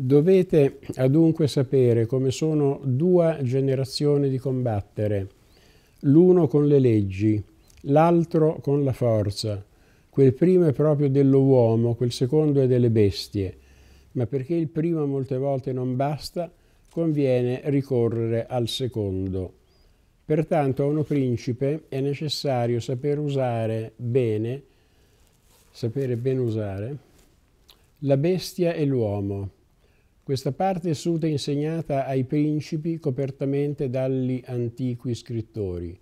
Dovete adunque sapere come sono due generazioni di combattere, l'uno con le leggi, l'altro con la forza. Quel primo è proprio dell'uomo, quel secondo è delle bestie. Ma perché il primo molte volte non basta, conviene ricorrere al secondo. Pertanto a uno principe è necessario saper usare bene, sapere ben usare, la bestia e l'uomo questa parte è stata insegnata ai principi copertamente dagli antichi scrittori,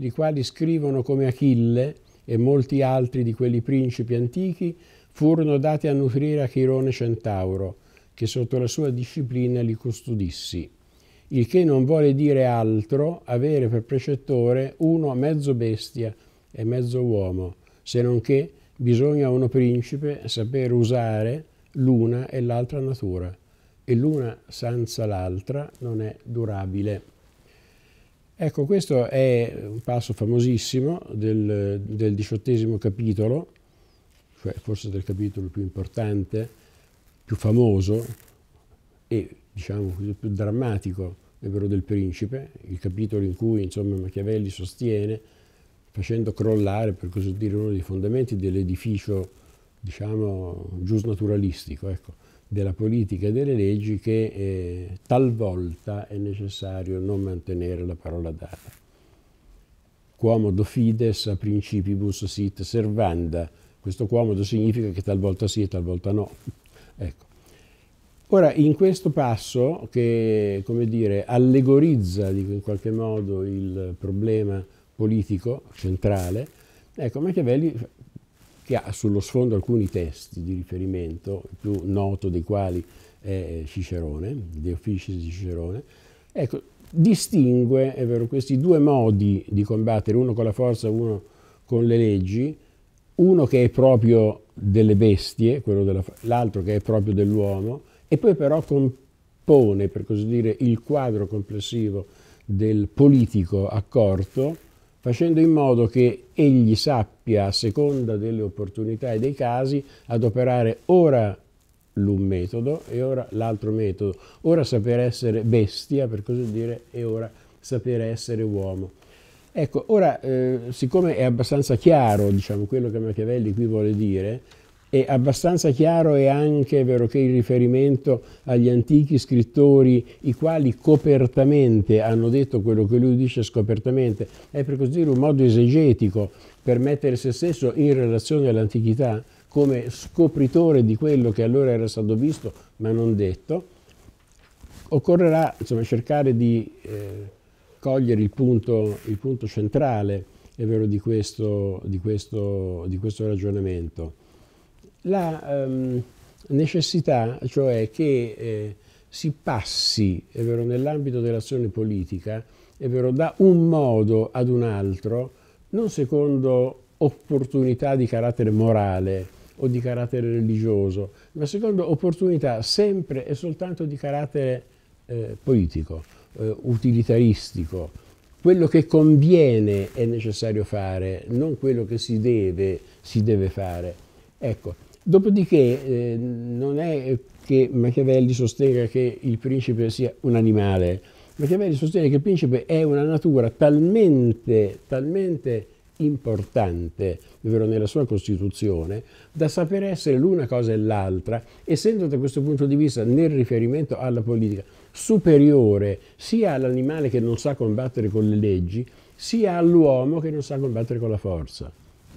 i quali scrivono come Achille e molti altri di quelli principi antichi furono dati a nutrire a Chirone Centauro, che sotto la sua disciplina li custodissi. Il che non vuole dire altro avere per precettore uno mezzo bestia e mezzo uomo, se non che bisogna a uno principe sapere usare l'una e l'altra natura e l'una senza l'altra non è durabile. Ecco, questo è un passo famosissimo del, del diciottesimo capitolo, cioè forse del capitolo più importante, più famoso e diciamo più drammatico, è libro del principe, il capitolo in cui insomma, Machiavelli sostiene, facendo crollare per così dire uno dei fondamenti dell'edificio diciamo giusnaturalistico, ecco, della politica e delle leggi che eh, talvolta è necessario non mantenere la parola data. Quomodo fides a principibus sit servanda. Questo quomodo significa che talvolta sì e talvolta no. ecco. Ora, in questo passo che, come dire, allegorizza in qualche modo il problema politico centrale, ecco, Machiavelli che ha sullo sfondo alcuni testi di riferimento, il più noto dei quali è Cicerone, De Officiis di Cicerone, ecco, distingue vero, questi due modi di combattere, uno con la forza, uno con le leggi, uno che è proprio delle bestie, l'altro che è proprio dell'uomo, e poi però compone, per così dire, il quadro complessivo del politico accorto facendo in modo che egli sappia, a seconda delle opportunità e dei casi, adoperare ora l'un metodo e ora l'altro metodo, ora sapere essere bestia, per così dire, e ora sapere essere uomo. Ecco, ora, eh, siccome è abbastanza chiaro diciamo, quello che Machiavelli qui vuole dire, è abbastanza chiaro e anche vero che il riferimento agli antichi scrittori, i quali copertamente hanno detto quello che lui dice scopertamente, è per così dire un modo esegetico per mettere se stesso in relazione all'antichità come scopritore di quello che allora era stato visto ma non detto, occorrerà insomma, cercare di eh, cogliere il punto, il punto centrale vero, di, questo, di, questo, di questo ragionamento la ehm, necessità, cioè che eh, si passi, è vero, nell'ambito dell'azione politica, è vero, da un modo ad un altro, non secondo opportunità di carattere morale o di carattere religioso, ma secondo opportunità sempre e soltanto di carattere eh, politico, eh, utilitaristico. Quello che conviene è necessario fare, non quello che si deve, si deve fare. Ecco, Dopodiché eh, non è che Machiavelli sostenga che il principe sia un animale, Machiavelli sostiene che il principe è una natura talmente, talmente importante, ovvero nella sua costituzione, da saper essere l'una cosa e l'altra, essendo da questo punto di vista nel riferimento alla politica superiore sia all'animale che non sa combattere con le leggi, sia all'uomo che non sa combattere con la forza.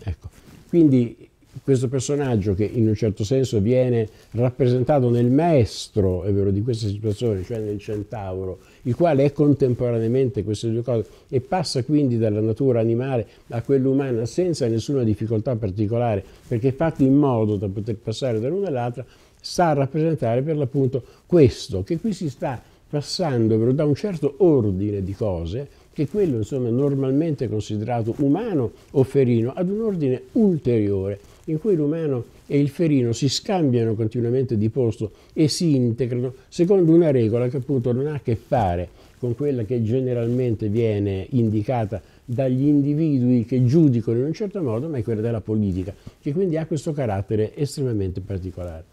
Ecco. Quindi questo personaggio che in un certo senso viene rappresentato nel maestro, è vero, di questa situazione, cioè nel centauro, il quale è contemporaneamente queste due cose e passa quindi dalla natura animale a quella umana senza nessuna difficoltà particolare, perché è fatto in modo da poter passare da l'una all'altra, sa a rappresentare per l'appunto questo, che qui si sta passando però, da un certo ordine di cose, che è quello insomma, normalmente considerato umano o ferino, ad un ordine ulteriore in cui l'umano e il ferino si scambiano continuamente di posto e si integrano secondo una regola che appunto non ha a che fare con quella che generalmente viene indicata dagli individui che giudicano in un certo modo, ma è quella della politica, che quindi ha questo carattere estremamente particolare.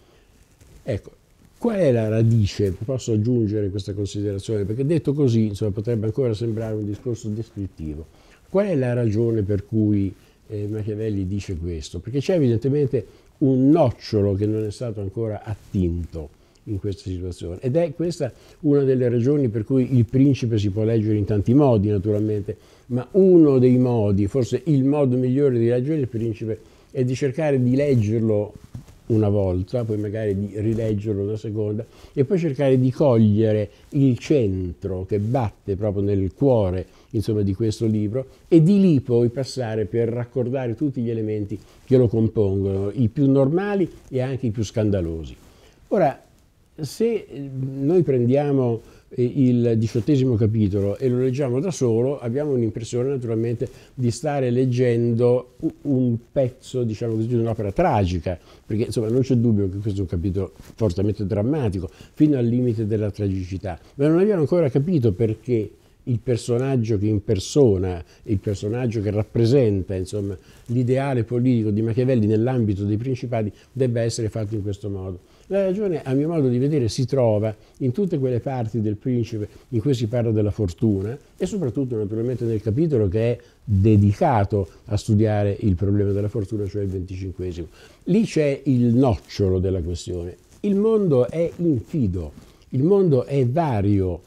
Ecco, qual è la radice? Posso aggiungere questa considerazione, perché detto così insomma, potrebbe ancora sembrare un discorso descrittivo. Qual è la ragione per cui eh, Machiavelli dice questo, perché c'è evidentemente un nocciolo che non è stato ancora attinto in questa situazione ed è questa una delle ragioni per cui il principe si può leggere in tanti modi naturalmente, ma uno dei modi, forse il modo migliore di leggere il principe è di cercare di leggerlo una volta, poi magari di rileggerlo una seconda e poi cercare di cogliere il centro che batte proprio nel cuore insomma, di questo libro e di lì poi passare per raccordare tutti gli elementi che lo compongono, i più normali e anche i più scandalosi. Ora, se eh, noi prendiamo eh, il diciottesimo capitolo e lo leggiamo da solo, abbiamo un'impressione naturalmente di stare leggendo un pezzo, diciamo così, di un'opera tragica, perché insomma non c'è dubbio che questo è un capitolo fortemente drammatico, fino al limite della tragicità, ma non abbiamo ancora capito perché il personaggio che impersona, il personaggio che rappresenta l'ideale politico di Machiavelli nell'ambito dei principali debba essere fatto in questo modo. La ragione, a mio modo di vedere, si trova in tutte quelle parti del principe in cui si parla della fortuna e soprattutto naturalmente nel capitolo che è dedicato a studiare il problema della fortuna, cioè il venticinquesimo. Lì c'è il nocciolo della questione. Il mondo è infido, il mondo è vario,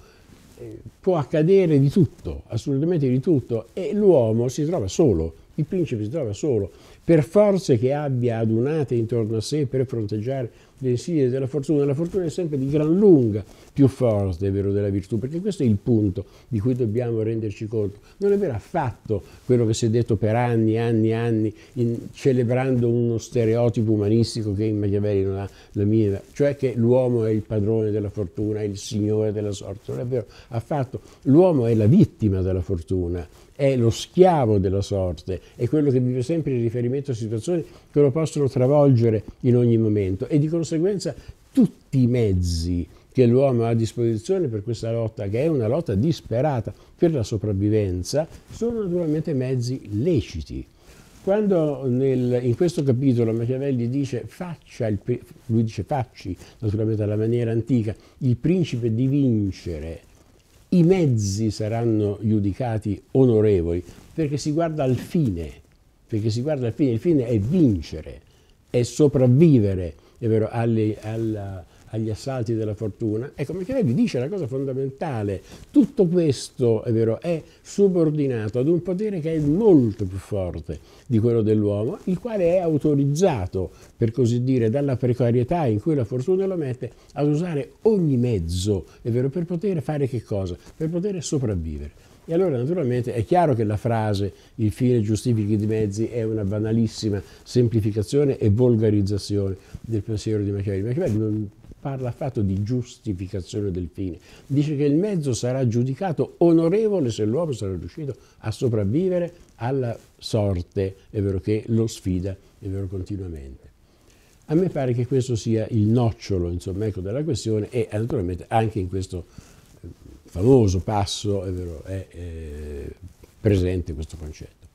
eh, può accadere di tutto, assolutamente di tutto, e l'uomo si trova solo, il principe si trova solo, per forze che abbia adunate intorno a sé per fronteggiare insidie della fortuna. La fortuna è sempre di gran lunga più forte, è vero, della virtù, perché questo è il punto di cui dobbiamo renderci conto. Non è vero affatto quello che si è detto per anni, anni, anni, in, celebrando uno stereotipo umanistico che in Machiavelli non ha la mia, cioè che l'uomo è il padrone della fortuna, è il signore della sorte. Non è vero affatto. L'uomo è la vittima della fortuna è lo schiavo della sorte, è quello che vive sempre in riferimento a situazioni che lo possono travolgere in ogni momento e di conseguenza conseguenza tutti i mezzi che l'uomo ha a disposizione per questa lotta, che è una lotta disperata per la sopravvivenza, sono naturalmente mezzi leciti. Quando nel, in questo capitolo Machiavelli dice, faccia il, lui dice facci, naturalmente alla maniera antica, il principe di vincere, i mezzi saranno giudicati onorevoli, perché si guarda al fine, perché si guarda al fine, il fine è vincere, è sopravvivere, vero, alle, alla, agli assalti della fortuna. Ecco, Machiavelli dice la cosa fondamentale, tutto questo è, vero, è subordinato ad un potere che è molto più forte di quello dell'uomo, il quale è autorizzato, per così dire, dalla precarietà in cui la fortuna lo mette, ad usare ogni mezzo, è vero, per poter fare che cosa? Per poter sopravvivere. E allora naturalmente è chiaro che la frase il fine giustifichi i mezzi è una banalissima semplificazione e volgarizzazione del pensiero di Machiavelli. Machiavelli non parla affatto di giustificazione del fine, dice che il mezzo sarà giudicato onorevole se l'uomo sarà riuscito a sopravvivere alla sorte, è vero che lo sfida, è vero continuamente. A me pare che questo sia il nocciolo, insomma, ecco, della questione e naturalmente anche in questo famoso passo è, vero, è, è eh, presente questo concetto.